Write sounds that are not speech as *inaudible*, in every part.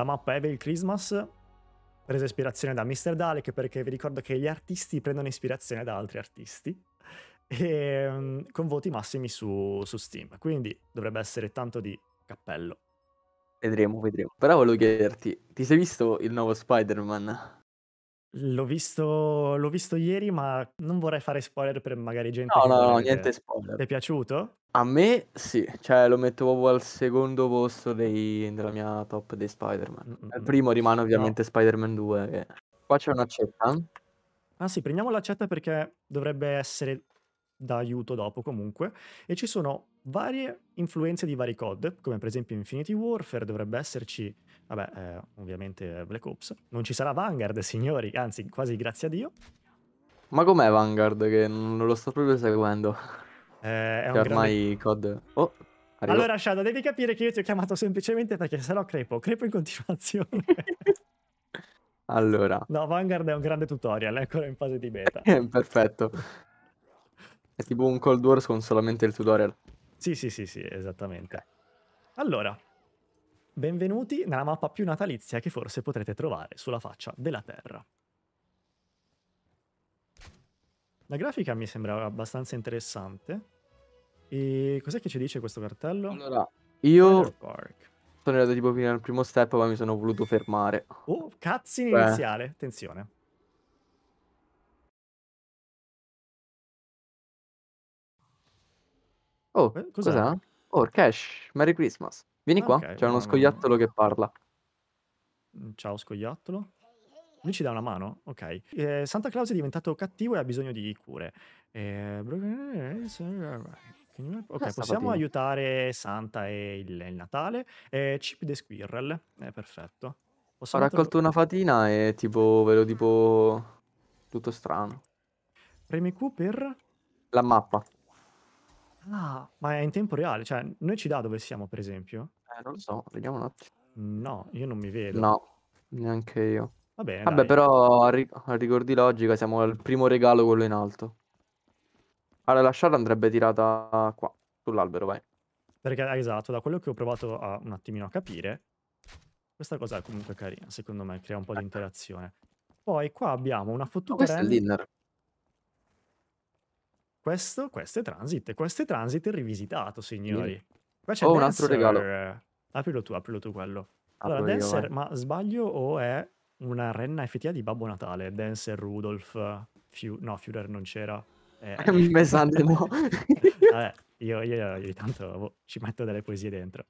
La mappa Evil Christmas, presa ispirazione da Mr. Dalek, perché vi ricordo che gli artisti prendono ispirazione da altri artisti, *laughs* e, ehm, con voti massimi su, su Steam. Quindi dovrebbe essere tanto di cappello. Vedremo, vedremo. Però volevo chiederti, ti sei visto il nuovo Spider-Man? L'ho visto, l'ho visto ieri, ma non vorrei fare spoiler per magari gente no, no, no, niente spoiler. Ti è piaciuto? A me sì, cioè lo metto proprio al secondo posto dei- della mia top dei Spider-Man. Mm, mm, al mm. primo rimane ovviamente Spider-Man 2. che- Qua c'è un'accetta. Ah sì, prendiamo l'accetta perché dovrebbe essere d'aiuto dopo comunque. E ci sono varie influenze di vari COD, come per esempio Infinity Warfare, dovrebbe esserci, vabbè, eh, ovviamente Black Ops. Non ci sarà Vanguard, *laughs* signori, anzi, quasi grazie a Dio. Ma com'è Vanguard che non lo sto proprio seguendo? Eh, è che ormai grande... COD... Oh, arrivo. allora Shadow, devi capire che io ti ho chiamato semplicemente perché sennò crepo, crepo in continuazione. *laughs* allora. No, Vanguard è un grande tutorial, è ancora ecco, in fase di beta. *laughs* Perfetto. È tipo un Cold War con solamente il tutorial. Sì, sì, sì, sì, esattamente. Allora, benvenuti nella mappa più natalizia che forse potrete trovare sulla faccia della Terra. La grafica mi sembra abbastanza interessante. E cos'è che ci dice questo cartello? Allora, io sono arrivato tipo fino al primo step, ma mi sono voluto fermare. Oh, cazzin Beh. iniziale, attenzione. Oh, eh, cos'è? cos'è? Oh, Cash, Merry Christmas. Vieni ah, qua, c'è uno scoiattolo no, no. che parla. Ciao scoiattolo. Lui ci dà una mano? Ok. Eh, Santa Claus è diventato cattivo e ha bisogno di cure. Eh, eh, eh, eh ok, possiamo aiutare Santa e il, il Natale. Eh, Chip the Squirrel, è perfetto. Posso ho raccolto una fatina e tipo ve lo tipo tutto strano. Premi Q per la mappa. Ah, ma è in tempo reale, cioè noi ci dà dove siamo, per esempio? Eh, non lo so, vediamo un attimo. No, io non mi vedo. No, neanche io. Va bene, Vabbè, dai. però a, ri- a rigor di logica siamo al primo regalo quello in alto. Allora la shard andrebbe tirata qua, sull'albero, vai. Perché, eh, esatto, da quello che ho provato a, un attimino a capire, questa cosa è comunque carina, secondo me, crea un po' di interazione. Poi qua abbiamo una fottuta... Questo rend... è il dinner. Questo, questo è transit, questo è transit rivisitato, signori. Sì. Qua c'è oh, un altro regalo. Aprilo tu, aprilo tu quello. Allora, Apro Dancer, io, ma sbaglio o è una renna FTA di Babbo Natale, Dancer Rudolph, Fiu- no, Führer non c'era. Eh, pesante, no. Vabbè, io, io, io, io tanto boh, ci metto delle poesie dentro.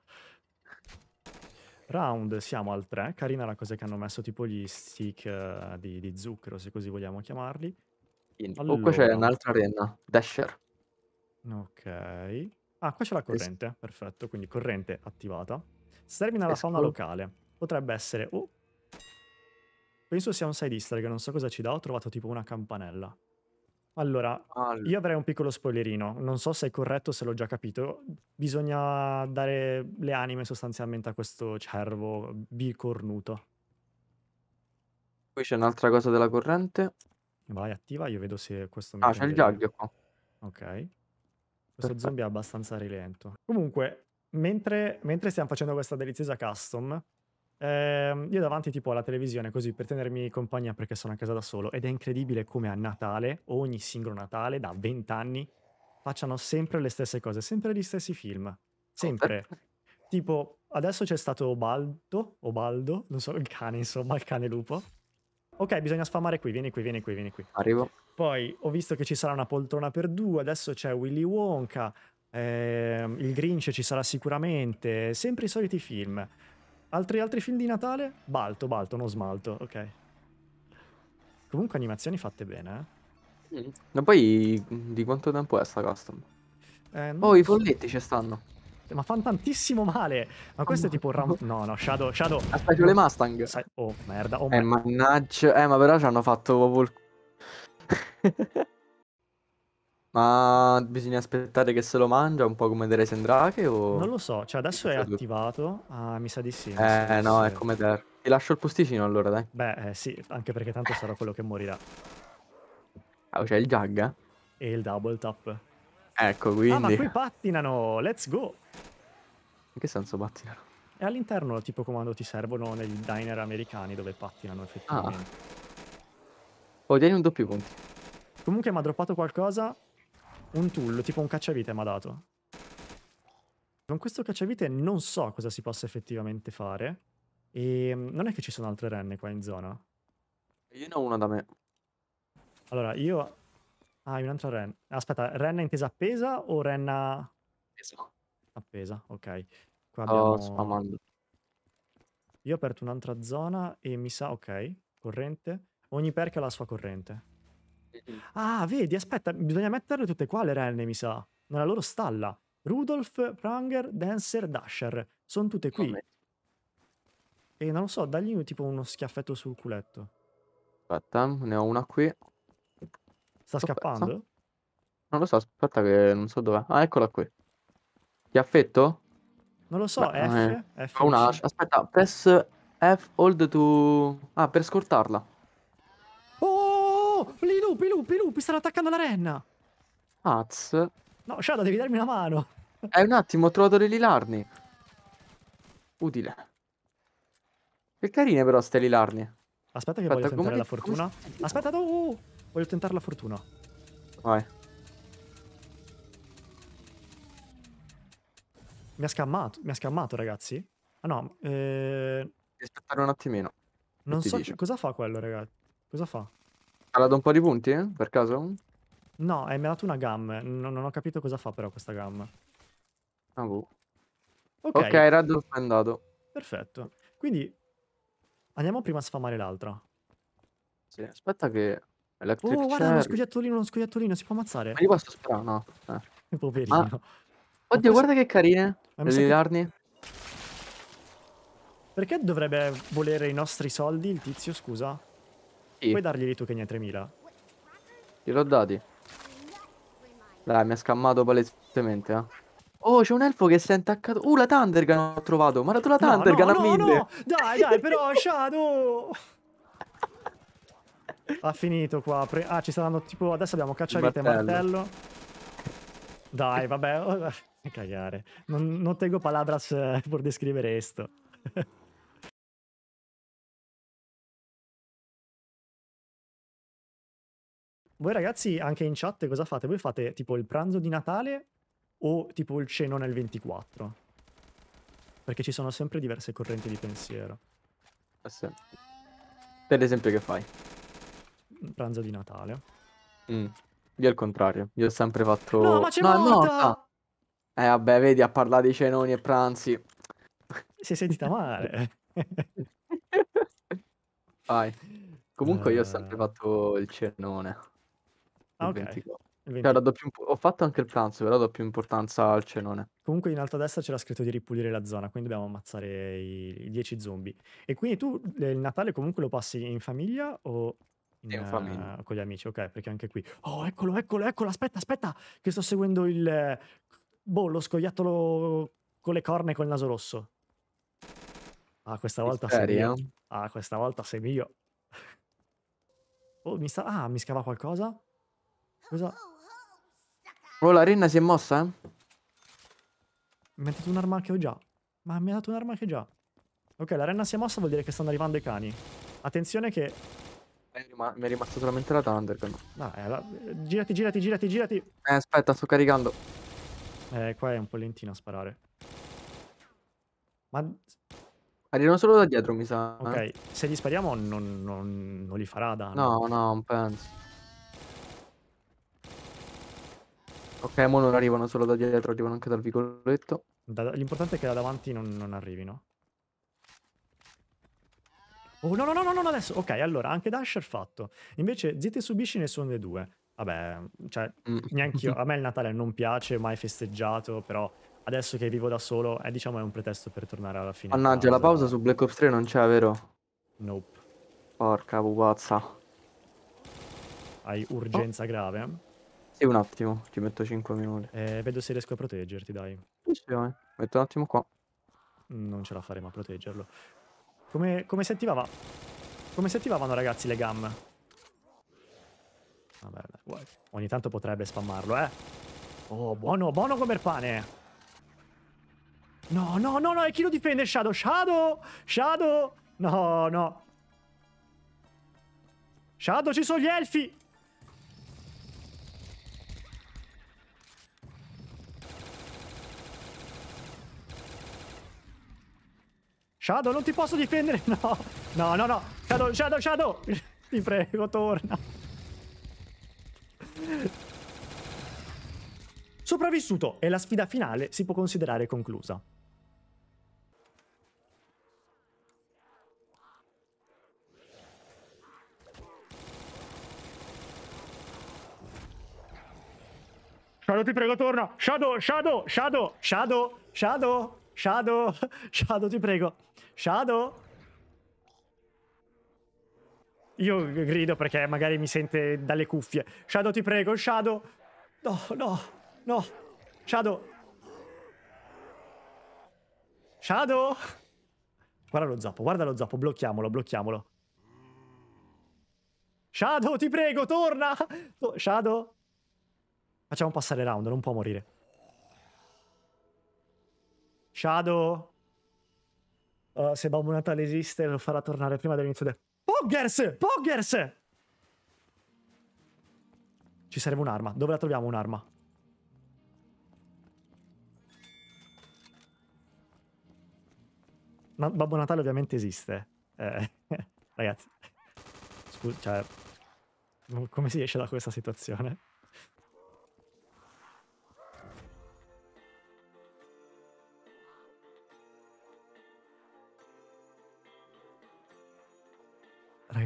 Round siamo al 3, carina la cosa che hanno messo tipo gli stick uh, di, di, zucchero, se così vogliamo chiamarli. Allora... Oh, qua c'è un'altra renna, Dasher. Ok. Ah, qua c'è la corrente, es- perfetto, quindi corrente attivata. Stermina la fauna locale. Potrebbe essere o oh, Penso sia un side easter che non so cosa ci dà, ho trovato tipo una campanella. Allora, All... io avrei un piccolo spoilerino, non so se è corretto, se l'ho già capito. Bisogna dare le anime sostanzialmente a questo cervo bicornuto. Qui c'è un'altra cosa della corrente. Vai, attiva, io vedo se questo mi Ah, c'è il jug qua. Ok. Questo zombie è abbastanza rilento. Comunque, mentre, mentre stiamo facendo questa deliziosa custom, eh, io davanti tipo alla televisione così per tenermi compagnia perché sono a casa da solo ed è incredibile come a Natale, ogni singolo Natale da vent'anni, facciano sempre le stesse cose, sempre gli stessi film, sempre. Tipo adesso c'è stato Obaldo, Obaldo, non so, il cane insomma, il cane lupo. Ok, bisogna sfamare qui, vieni qui, vieni qui, vieni qui. Arrivo. Poi ho visto che ci sarà una poltrona per due, adesso c'è Willy Wonka, eh, il Grinch ci sarà sicuramente, sempre i soliti film. Altri, altri film di Natale? Balto, Balto, non smalto, ok. Comunque animazioni fatte bene, eh. Mm. Ma poi di quanto tempo è sta custom? Eh, oh, so. i folletti ci stanno. Ma fanno tantissimo male. Ma questo oh, è tipo un *laughs* No, no, Shadow. Shadow. Aspetta, ah, le Mustang. Sai... Oh, merda. Oh, eh, mannaggia. Eh, ma però ci hanno fatto proprio *laughs* Ma bisogna aspettare che se lo mangia, un po' come The Resen Drake o... Non lo so, cioè adesso è attivato, ah, mi sa di sì. Eh no, sì. è come Ter. Ti lascio il posticino allora, dai. Beh, eh, sì, anche perché tanto sarà quello che morirà. Ah, c'è il Jagga? E il double tap. Ecco, quindi... Ah, ma qui pattinano, let's go! In che senso pattinano? È all'interno, tipo quando ti servono nei diner americani dove pattinano effettivamente. Ah. Oh, tieni un doppio punto. Comunque mi ha droppato qualcosa, un tool, tipo un cacciavite mi ha dato. Con questo cacciavite non so cosa si possa effettivamente fare. E ehm, non è che ci sono altre renne qua in zona. Io ne ho una da me. Allora, io... Ah, hai un'altra renna. Aspetta, renna intesa appesa o renna... Appesa. Appesa, ok. Qua oh, abbiamo... Oh, spamando. Io ho aperto un'altra zona e mi sa... Ok, corrente. Ogni perca ha la sua corrente. Ah, vedi, aspetta, bisogna metterle tutte qua le renne, mi sa. Nella loro stalla. Rudolf, Pranger, Dancer, Dasher. Sono tutte qui. Come? E non lo so, dagli tipo uno schiaffetto sul culetto. Aspetta, ne ho una qui. Sta aspetta. scappando? Non lo so, aspetta che non so dov'è. Ah, eccola qui. Schiaffetto? Non lo so, Beh, F, eh. F, F. Una, aspetta, press F hold to... Ah, per scortarla lupi, lupi, lupi, stanno attaccando la renna. Azz. No, Shadow, devi darmi una mano. Eh, un attimo, ho trovato degli lilarni. Utile. Che carine però ste lilarni. Aspetta che Aspetta, voglio tentare la fortuna. Aspetta, no! Voglio tentare la fortuna. Vai. Mi ha scammato, mi ha scammato, ragazzi. Ah no, eh... Aspettare un attimino. Non so dice. cosa fa quello, ragazzi. Cosa fa? Ha dato un po' di punti, eh? per caso? No, eh, hai dato una gam. Non, non, ho capito cosa fa però questa gam. Ah, boh. Ok, okay Radolf è andato. Perfetto. Quindi andiamo prima a sfamare l'altra. Sì, aspetta che... Electric oh, guarda, uno scogliettolino, uno scoiattolino, si può ammazzare. Ma io posso sparare, no. Eh. *laughs* Poverino. Ma... Ah. Oddio, preso... guarda che carine. Le lilarni. Che... Perché dovrebbe volere i nostri soldi il tizio, scusa? Sì. Puoi darglieli tu che ne hai 3000? Gliel'ho dati. Dai, mi ha scammato palesemente, eh. Oh, c'è un elfo che si è intaccato. Uh, la Thundergun ho trovato. Ma la tua Thundergun no, no, a no, No. Dai, dai, però, *laughs* Shadow. ha finito qua. Pre ah, ci saranno tipo... Adesso abbiamo cacciavite e martello. martello. Dai, vabbè. Oh, *laughs* cagare. Non, non tengo palabras eh, per descrivere questo. *laughs* voi ragazzi anche in chat cosa fate? Voi fate tipo il pranzo di Natale o tipo il ceno nel 24? Perché ci sono sempre diverse correnti di pensiero. Per eh esempio che fai? Mm, pranzo di Natale. Mm. Io al contrario, io ho sempre fatto... No, ma c'è no, morta! no. Eh vabbè, vedi, a parlare di cenoni e pranzi. Si è sentita male. *laughs* Vai. Comunque uh... io ho sempre eh. fatto il cenone. Ah, ok. Cioè, imp- ho fatto anche il pranzo, però do più importanza al cenone. Comunque in alto a destra c'era scritto di ripulire la zona, quindi dobbiamo ammazzare i, i 10 zombie. E quindi tu eh, il Natale comunque lo passi in famiglia o in, in famiglia. Uh, con gli amici? Ok, perché anche qui... Oh, eccolo, eccolo, eccolo, aspetta, aspetta, che sto seguendo il... Boh, lo scoiattolo con le corna e col naso rosso. Ah, questa volta Misteri, sei mio. Eh? Ah, questa volta sei mio. Oh, mi sta... Ah, mi scava qualcosa? Cosa? Oh, la renna si è mossa? Mi ha dato un'arma che ho già. Ma mi ha dato un'arma che ho già. Ok, la renna si è mossa vuol dire che stanno arrivando i cani. Attenzione che... Mi è rimasta solamente la Thunder. No, eh, Girati, girati, girati, girati. Eh, aspetta, sto caricando. Eh, qua è un po' lentino a sparare. Ma... Arrivano solo da dietro, mi sa. Eh. Ok, eh. se gli spariamo non, non, non li farà danno. No, no, non penso. Ok, mo non arrivano solo da dietro, arrivano anche dal vicoletto. Da, l'importante è che da davanti non, non arrivino. Oh no, no, no, no, non adesso. Ok, allora, anche Dasher fatto. Invece, zitti e subisci ne sono due. Vabbè, cioè, mm. neanche io. A me il *laughs* Natale non piace, mai festeggiato, però adesso che vivo da solo, è, eh, diciamo, è un pretesto per tornare alla fine. Mannaggia, la pausa su Black Ops 3 non c'è, vero? Nope. Porca pupazza. Hai urgenza oh. grave? Sì, un attimo, ti metto 5 minuti. Eh, vedo se riesco a proteggerti, dai. Sì, sì, Metto un attimo qua. Non ce la faremo a proteggerlo. Come, come si attivava? Come si attivavano, ragazzi, le gam? Vabbè, vabbè, ogni tanto potrebbe spammarlo, eh. Oh, buono, buono come il pane. No, no, no, no, e chi lo difende? Shadow, Shadow, Shadow. No, no. Shadow, ci sono gli elfi. Shadow, non ti posso difendere. *laughs* No, no, no, no. Shadow, Shadow, Shadow. *laughs* ti prego, torna. Sopravvissuto e la sfida finale si può considerare conclusa. Shadow, ti prego, torna. Shadow, Shadow, Shadow, Shadow, Shadow. Shadow, *laughs* Shadow, ti prego. Shadow. Io grido perché magari mi sente dalle cuffie. Shadow, ti prego, Shadow. No, no, no. Shadow. Shadow. Guarda lo zoppo, guarda lo zoppo, blocchiamolo, blocchiamolo. Shadow, ti prego, torna! Shadow. Facciamo passare round, non può morire. Shadow, uh, se Babbo Natale esiste, lo farà tornare prima dell'inizio del... Poggers! Poggers! Ci serve un'arma. Dove la troviamo un'arma? Ma Babbo Natale ovviamente esiste. Eh, *laughs* ragazzi. Scusa, cioè... Come si esce da questa situazione?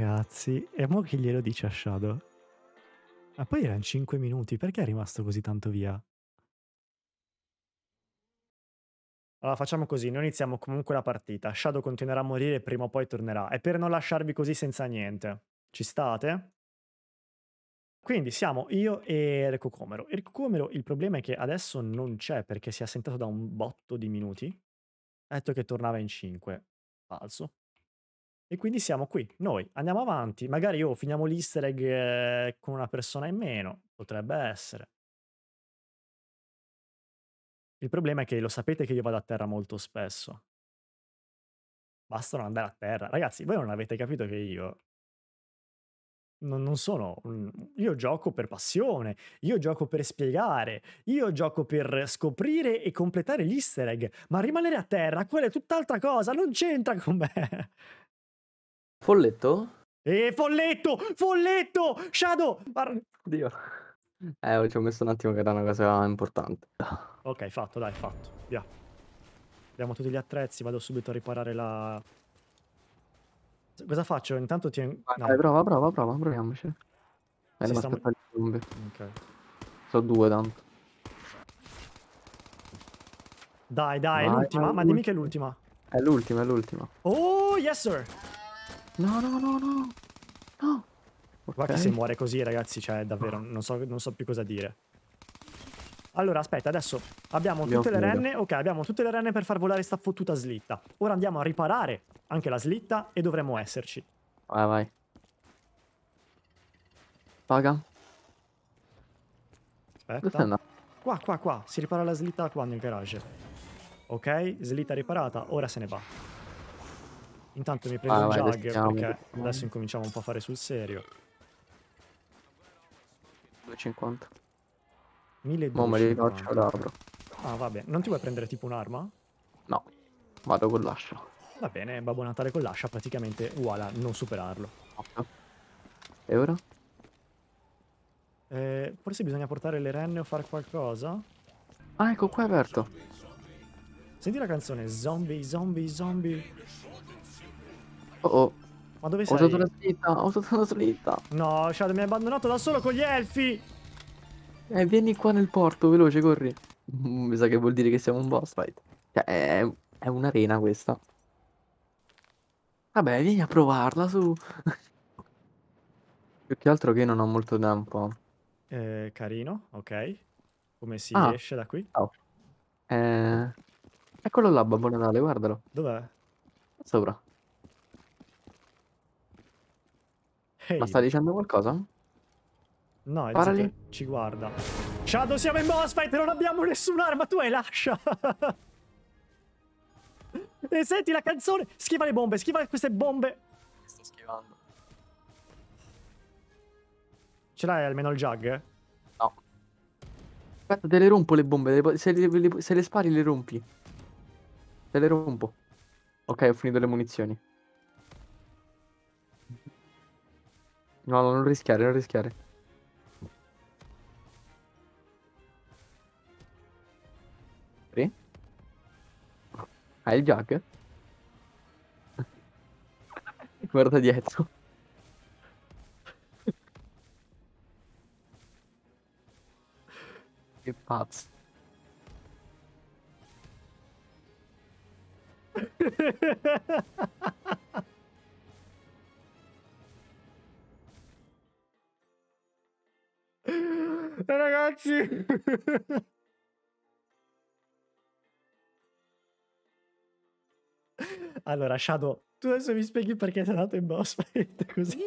ragazzi. E mo chi glielo dice a Shadow? Ma poi erano 5 minuti, perché è rimasto così tanto via? Allora facciamo così, noi iniziamo comunque la partita. Shadow continuerà a morire e prima o poi tornerà. E per non lasciarvi così senza niente. Ci state? Quindi siamo io e Recocomero. Il il problema è che adesso non c'è perché si è assentato da un botto di minuti. Ha detto che tornava in 5. Falso. E quindi siamo qui, noi andiamo avanti, magari io oh, finiamo l'easter egg eh, con una persona in meno, potrebbe essere. Il problema è che lo sapete che io vado a terra molto spesso. Basta non andare a terra. Ragazzi, voi non avete capito che io non, sono. Io gioco per passione, io gioco per spiegare, io gioco per scoprire e completare gli easter egg, ma rimanere a terra, quella è tutt'altra cosa, non c'entra con me. Folletto? Eh, folletto! Folletto! Shadow! Mar... Dio. Eh, ci ho messo un attimo che era una cosa importante. Ok, fatto, dai, fatto. Via. Abbiamo tutti gli attrezzi, vado subito a riparare la... Cosa faccio? Intanto ti... no. Dai, prova, prova, prova, proviamoci. Eh, ma stiamo... zombie. Ok. Sono due, tanto. Dai, dai, è l'ultima, ma dimmi che è l'ultima. È l'ultima, è l'ultima. Oh, yes sir! No, no, no, no. No. Guarda okay. che se muore così, ragazzi, cioè, davvero, non so, non so più cosa dire. Allora, aspetta, adesso abbiamo, tutte le renne. Ok, abbiamo tutte le renne per far volare sta fottuta slitta. Ora andiamo a riparare anche la slitta e dovremmo esserci. Vai, vai. Paga. Aspetta. Qua, qua, qua. Si ripara la slitta qua nel garage. Ok, slitta riparata. Ora se ne va. Intanto mi prendo ah, un vai, jug adesso perché adesso incominciamo un po' a fare sul serio. 250. 1250. No, me li faccio l'apro. Ah, vabbè. Non ti vuoi prendere tipo un'arma? No. Vado con l'ascia. Va bene, Babbo Natale con l'ascia praticamente voilà, non superarlo. Okay. E ora? Eh, forse bisogna portare le renne o fare qualcosa? Ah, ecco, qua è aperto. Senti la canzone Zombie, zombie, zombie oh. oh. Ma dove sei? Ho usato la slitta, ho usato una slitta. No, Shadow mi ha abbandonato da solo con gli elfi. Eh, vieni qua nel porto, veloce, corri. *laughs* mi sa che vuol dire che siamo un boss fight. Cioè, è, è un'arena questa. Vabbè, vieni a provarla su. *laughs* Più che altro che io non ho molto tempo. Eh, carino, ok. Come si ah. esce da qui? Oh. Eh... Eccolo là, Babbo Natale, guardalo. Dov'è? Sopra. Ehi. Ma sta dicendo qualcosa? No, Parali. ci guarda. Shadow, siamo in boss fight, non abbiamo nessun'arma, tu hai lascia. *laughs* e senti la canzone, schiva le bombe, schiva queste bombe. Sto schivando. Ce l'hai almeno il jug? No. Aspetta, te le rompo le bombe, se le, le, se le spari le rompi. Te le rompo. Ok, ho finito le munizioni. No, no, non rischiare, non rischiare. Sì? Hai il jug? *laughs* Guarda dietro. che pazzo. *laughs* ragazzi! allora, Shadow, tu adesso mi spieghi perché sei andato in boss *laughs* fight così.